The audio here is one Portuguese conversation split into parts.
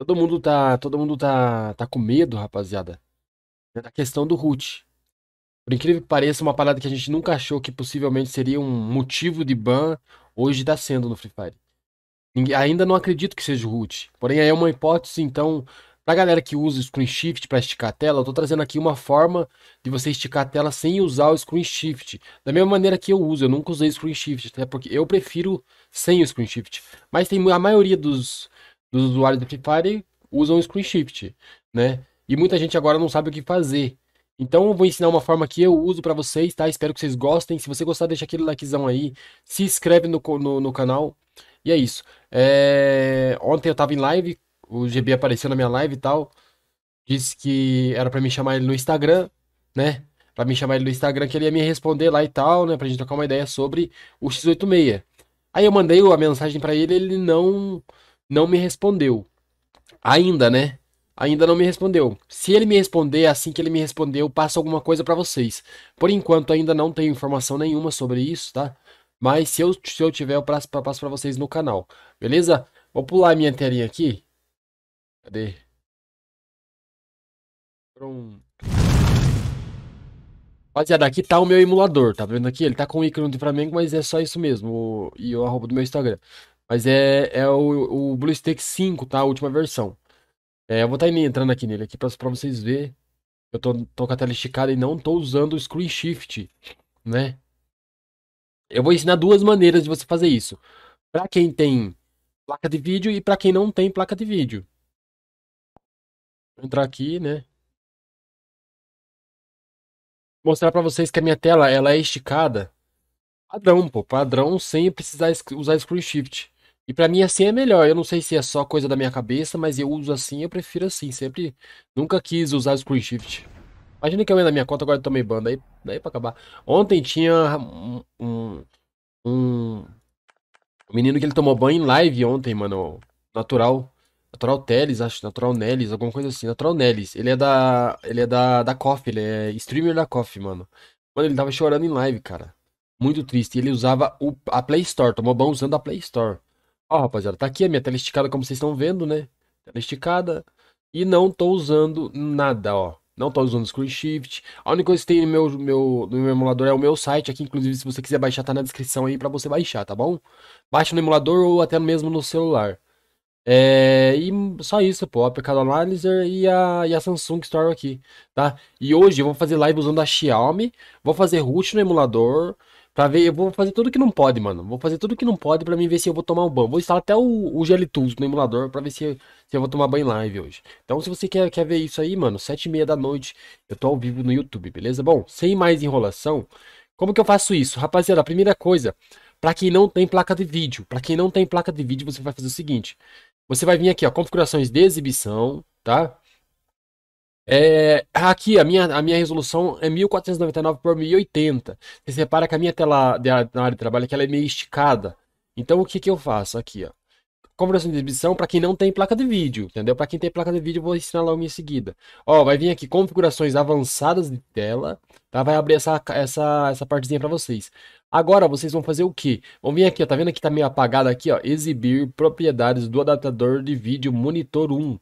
Todo mundo tá, todo mundo tá, tá com medo, rapaziada, né, da questão do root. Por incrível que pareça, uma parada que a gente nunca achou que possivelmente seria um motivo de ban, hoje tá sendo no Free Fire. Ninguém, ainda não acredito que seja o root. Porém, aí é uma hipótese, então, pra galera que usa o screen shift para esticar a tela, eu tô trazendo aqui uma forma de você esticar a tela sem usar o screen shift. Da mesma maneira que eu uso, eu nunca usei screen shift, até porque eu prefiro sem o screen shift. Mas tem a maioria dos dos usuários do Free Fire usam o screen shift, né? E muita gente agora não sabe o que fazer. Então eu vou ensinar uma forma que eu uso para vocês, tá? Espero que vocês gostem. Se você gostar, deixa aquele likezão aí. Se inscreve no, no, no canal. E é isso. É... Ontem eu tava em live, o GB apareceu na minha live e tal. Disse que era para me chamar ele no Instagram, né? Pra me chamar ele no Instagram, que ele ia me responder lá e tal, né? Pra gente trocar uma ideia sobre o X86. Aí eu mandei a mensagem para ele, ele não não me respondeu. Ainda, né? Ainda não me respondeu. Se ele me responder assim que ele me respondeu, passo alguma coisa para vocês. Por enquanto ainda não tenho informação nenhuma sobre isso, tá? Mas se eu, se eu tiver, eu passo, passo pra vocês no canal. Beleza? Vou pular a minha telinha aqui. Cadê? Pronto. Rapaziada, aqui tá o meu emulador, tá vendo aqui? Ele tá com o ícone de Flamengo, mas é só isso mesmo. O... E o arroba do meu Instagram. Mas é, é o, o BlueStack 5, tá? A última versão. É, eu vou estar tá entrando aqui nele aqui pra, pra vocês verem. Eu tô, tô com a tela esticada e não tô usando o Screen Shift, né? Eu vou ensinar duas maneiras de você fazer isso. Pra quem tem placa de vídeo e pra quem não tem placa de vídeo. Vou entrar aqui, né? Mostrar pra vocês que a minha tela, ela é esticada. Padrão, pô. Padrão sem precisar usar Screen Shift. E para mim assim é melhor. Eu não sei se é só coisa da minha cabeça, mas eu uso assim, eu prefiro assim. Sempre nunca quis usar o screen shift. Imagina que eu ia na minha conta agora eu tomei banho daí, daí pra acabar. Ontem tinha um, um, um menino que ele tomou banho em live ontem, mano. Natural. Natural Teles, acho. Natural Nelis, alguma coisa assim. Natural Nelis. Ele é da. Ele é da, da Coffee, ele é streamer da Coffee, mano. Mano, ele tava chorando em live, cara. Muito triste. Ele usava o, a Play Store, tomou banho usando a Play Store. Ó, rapaziada, tá aqui a minha tela esticada, como vocês estão vendo, né? Tela esticada. E não tô usando nada, ó. Não tô usando Screen Shift. A única coisa que tem no meu, meu, no meu emulador é o meu site aqui. Inclusive, se você quiser baixar, tá na descrição aí pra você baixar, tá bom? Baixa no emulador ou até mesmo no celular. É, e só isso, pô. A Pecado Analyzer e a, e a Samsung Store aqui, tá? E hoje eu vou fazer live usando a Xiaomi. Vou fazer root no emulador. Pra ver, eu vou fazer tudo que não pode, mano. Vou fazer tudo que não pode pra mim ver se eu vou tomar um banho. Vou instalar até o, o Tools no emulador pra ver se, se eu vou tomar banho live hoje. Então, se você quer, quer ver isso aí, mano, sete e meia da noite, eu tô ao vivo no YouTube, beleza? Bom, sem mais enrolação, como que eu faço isso? Rapaziada, a primeira coisa, pra quem não tem placa de vídeo, pra quem não tem placa de vídeo, você vai fazer o seguinte. Você vai vir aqui, ó, configurações de exibição, tá? É, aqui, a minha, a minha resolução é 1499 por 1080. Você repara que a minha tela na área de trabalho é que ela é meio esticada. Então, o que, que eu faço aqui, ó? Configuração de exibição para quem não tem placa de vídeo, entendeu? Para quem tem placa de vídeo, eu vou ensinar logo em seguida. Ó, vai vir aqui configurações avançadas de tela, tá? Vai abrir essa, essa, essa partezinha para vocês. Agora vocês vão fazer o que? Vão vir aqui, ó, tá vendo que tá meio apagado aqui, ó, exibir propriedades do adaptador de vídeo monitor 1.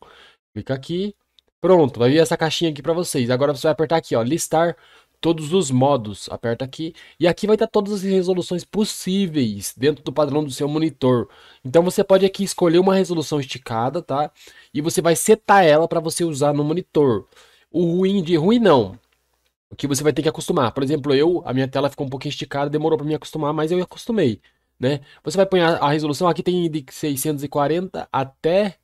Clica aqui, Pronto, vai vir essa caixinha aqui para vocês. Agora você vai apertar aqui, ó, listar todos os modos. Aperta aqui e aqui vai estar todas as resoluções possíveis dentro do padrão do seu monitor. Então você pode aqui escolher uma resolução esticada, tá? E você vai setar ela para você usar no monitor. O ruim de ruim não. O que você vai ter que acostumar. Por exemplo, eu, a minha tela ficou um pouquinho esticada, demorou para me acostumar, mas eu acostumei, né? Você vai pôr a resolução aqui tem de 640 até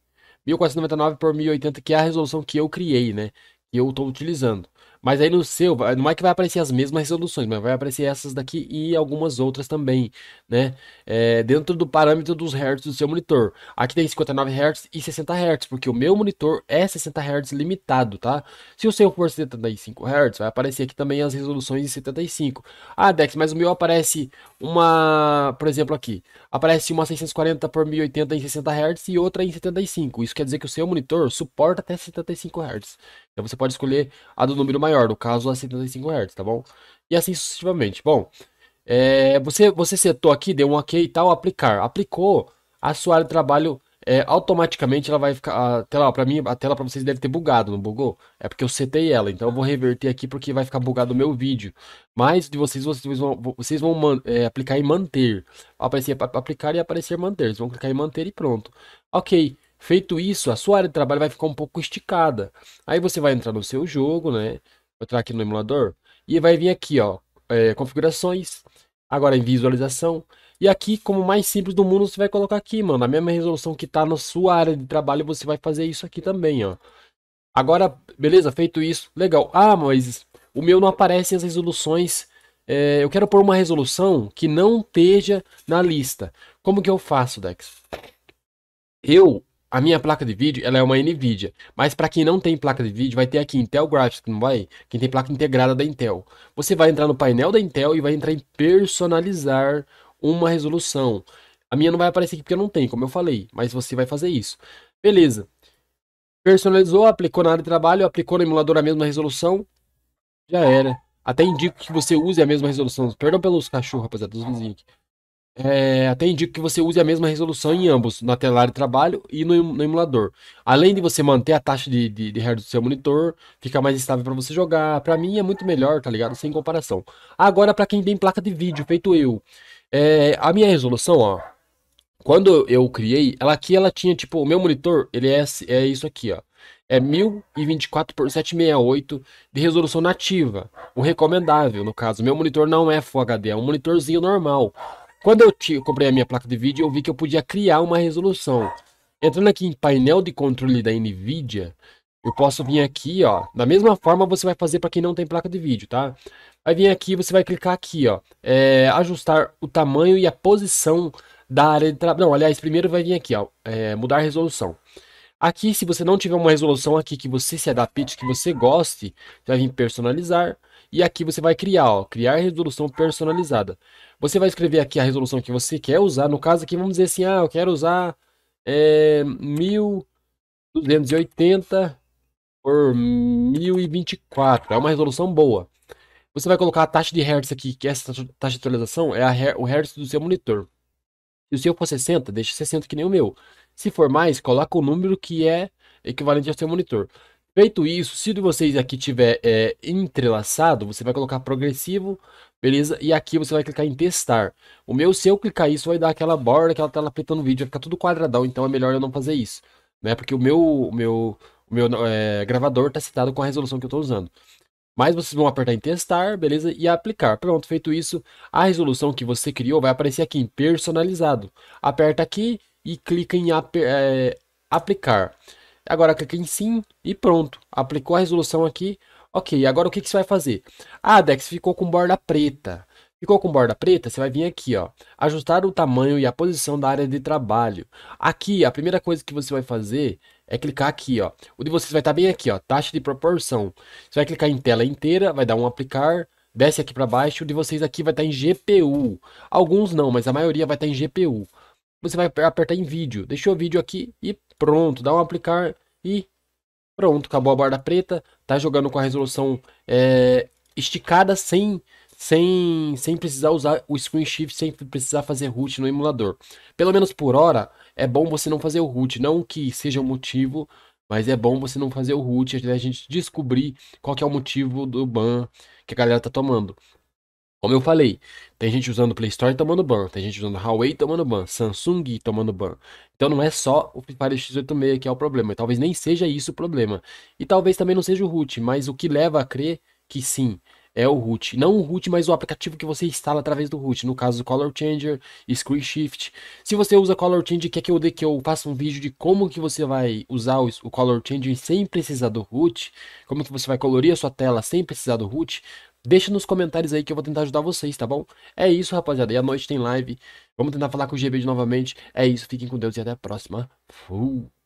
1499 por 1080, que é a resolução que eu criei, né? Que eu estou utilizando. Mas aí no seu, não é que vai aparecer as mesmas resoluções, mas vai aparecer essas daqui e algumas outras também, né? É, dentro do parâmetro dos hertz do seu monitor. Aqui tem 59 hertz e 60 hertz, porque o meu monitor é 60 hertz limitado, tá? Se o seu for 75 hertz, vai aparecer aqui também as resoluções em 75. Ah, Dex, mas o meu aparece uma, por exemplo, aqui. Aparece uma 640 por 1080 em 60 hertz e outra em 75. Isso quer dizer que o seu monitor suporta até 75 hertz. Então você pode escolher a do número maior, no caso a 75 Hz, tá bom? E assim sucessivamente. Bom, é, você, você setou aqui, deu um OK e tal, aplicar. Aplicou, a sua área de trabalho é, automaticamente ela vai ficar. A tela, para mim, a tela para vocês deve ter bugado, não bugou? É porque eu setei ela, então eu vou reverter aqui porque vai ficar bugado o meu vídeo. Mas de vocês, vocês vão, vocês vão é, aplicar em manter. Aparecer aplicar e aparecer manter. Vocês vão clicar em manter e pronto. Ok. Feito isso, a sua área de trabalho vai ficar um pouco esticada. Aí você vai entrar no seu jogo, né? Vou entrar aqui no emulador e vai vir aqui, ó, é, configurações, agora em visualização. E aqui, como mais simples do mundo, você vai colocar aqui, mano, a mesma resolução que tá na sua área de trabalho, você vai fazer isso aqui também, ó. Agora, beleza, feito isso, legal. Ah, mas o meu não aparece as resoluções é, eu quero pôr uma resolução que não esteja na lista. Como que eu faço, Dex? Eu a minha placa de vídeo, ela é uma NVIDIA, mas para quem não tem placa de vídeo, vai ter aqui Intel Graphics, não vai? Quem tem placa integrada da Intel. Você vai entrar no painel da Intel e vai entrar em personalizar uma resolução. A minha não vai aparecer aqui porque não tem, como eu falei, mas você vai fazer isso. Beleza. Personalizou, aplicou na área de trabalho, aplicou no emulador a mesma resolução, já era. Até indico que você use a mesma resolução. Perdão pelos cachorros, rapaziada, dos vizinhos aqui. É, até indico que você use a mesma resolução em ambos, na tela de trabalho e no, no emulador. Além de você manter a taxa de, de, de hertz do seu monitor, fica mais estável para você jogar. Para mim é muito melhor, tá ligado? Sem comparação. Agora, para quem tem placa de vídeo, feito eu, é, a minha resolução, ó, quando eu criei, ela aqui ela tinha tipo, o meu monitor, ele é, é isso aqui, ó. É 1024 por 768 de resolução nativa, o recomendável, no caso. Meu monitor não é Full HD, é um monitorzinho normal. Quando eu, te, eu comprei a minha placa de vídeo, eu vi que eu podia criar uma resolução. Entrando aqui em painel de controle da NVIDIA, eu posso vir aqui, ó. Da mesma forma você vai fazer para quem não tem placa de vídeo, tá? Vai vir aqui, você vai clicar aqui, ó. É, ajustar o tamanho e a posição da área de trabalho. Não, aliás, primeiro vai vir aqui, ó. É, mudar a resolução. Aqui, se você não tiver uma resolução aqui que você se adapte, que você goste, você vai vir personalizar. E aqui você vai criar, ó, criar resolução personalizada. Você vai escrever aqui a resolução que você quer usar. No caso aqui, vamos dizer assim, ah, eu quero usar é, 1280 por 1024. É uma resolução boa. Você vai colocar a taxa de hertz aqui, que essa taxa de atualização é a, o hertz do seu monitor. Se o seu for 60, deixa 60 que nem o meu. Se for mais, coloca o número que é equivalente ao seu monitor. Feito isso, se de vocês aqui tiver é, entrelaçado, você vai colocar progressivo, beleza? E aqui você vai clicar em testar. O meu, se eu clicar isso, vai dar aquela borda, aquela tela preta no vídeo, vai ficar tudo quadradão, então é melhor eu não fazer isso, né? Porque o meu, o meu, o meu é, gravador está citado com a resolução que eu estou usando. Mas vocês vão apertar em testar, beleza? E aplicar. Pronto, feito isso, a resolução que você criou vai aparecer aqui em personalizado. Aperta aqui e clica em ap é, aplicar agora clica em sim e pronto. Aplicou a resolução aqui. Ok, agora o que, que você vai fazer? Ah, Dex, ficou com borda preta. Ficou com borda preta? Você vai vir aqui, ó, ajustar o tamanho e a posição da área de trabalho. Aqui, a primeira coisa que você vai fazer é clicar aqui, ó. O de vocês vai estar tá bem aqui, ó, taxa de proporção. Você vai clicar em tela inteira, vai dar um aplicar, desce aqui para baixo. O de vocês aqui vai estar tá em GPU. Alguns não, mas a maioria vai estar tá em GPU. Você vai apertar em vídeo. Deixou o vídeo aqui e Pronto, dá um aplicar e pronto, acabou a borda preta. Tá jogando com a resolução é, esticada sem, sem, sem precisar usar o screen shift, sem precisar fazer root no emulador. Pelo menos por hora, é bom você não fazer o root. Não que seja o motivo, mas é bom você não fazer o root até a gente descobrir qual que é o motivo do ban que a galera tá tomando. Como eu falei, tem gente usando Play Store tomando ban, tem gente usando Huawei tomando ban, Samsung tomando ban. Então não é só o Free Fire X86 que é o problema, talvez nem seja isso o problema. E talvez também não seja o root, mas o que leva a crer que sim, é o root. Não o root, mas o aplicativo que você instala através do root. No caso, Color Changer, Screen Shift. Se você usa Color Changer, quer que eu dê que eu faça um vídeo de como que você vai usar o, o Color Changer sem precisar do root? Como que você vai colorir a sua tela sem precisar do root? Deixa nos comentários aí que eu vou tentar ajudar vocês, tá bom? É isso, rapaziada. E à noite tem live. Vamos tentar falar com o GBD novamente. É isso, fiquem com Deus e até a próxima. Fui!